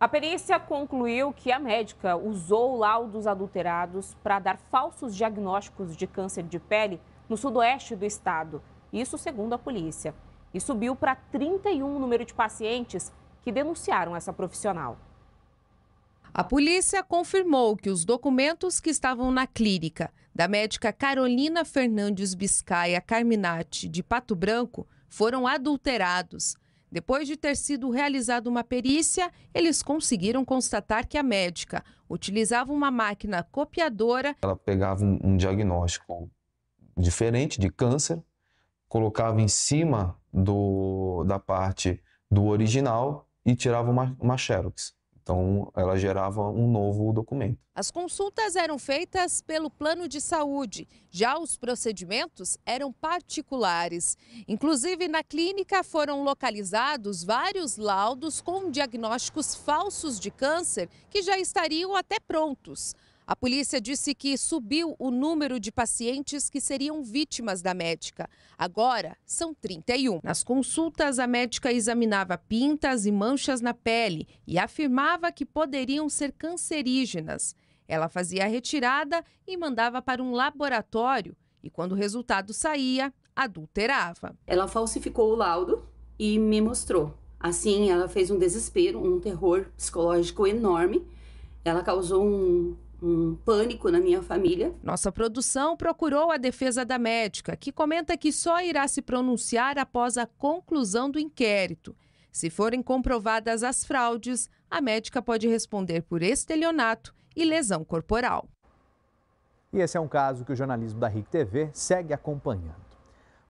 A perícia concluiu que a médica usou laudos adulterados para dar falsos diagnósticos de câncer de pele no sudoeste do estado, isso segundo a polícia. E subiu para 31 o número de pacientes que denunciaram essa profissional. A polícia confirmou que os documentos que estavam na clínica da médica Carolina Fernandes Biscaia Carminati de Pato Branco foram adulterados depois de ter sido realizada uma perícia, eles conseguiram constatar que a médica utilizava uma máquina copiadora. Ela pegava um, um diagnóstico diferente de câncer, colocava em cima do, da parte do original e tirava uma, uma xerox. Então, ela gerava um novo documento. As consultas eram feitas pelo plano de saúde, já os procedimentos eram particulares. Inclusive, na clínica foram localizados vários laudos com diagnósticos falsos de câncer que já estariam até prontos. A polícia disse que subiu o número de pacientes que seriam vítimas da médica. Agora são 31. Nas consultas, a médica examinava pintas e manchas na pele e afirmava que poderiam ser cancerígenas. Ela fazia a retirada e mandava para um laboratório e, quando o resultado saía, adulterava. Ela falsificou o laudo e me mostrou. Assim, ela fez um desespero, um terror psicológico enorme. Ela causou um um pânico na minha família. Nossa produção procurou a defesa da médica, que comenta que só irá se pronunciar após a conclusão do inquérito. Se forem comprovadas as fraudes, a médica pode responder por estelionato e lesão corporal. E esse é um caso que o jornalismo da RIC TV segue acompanhando.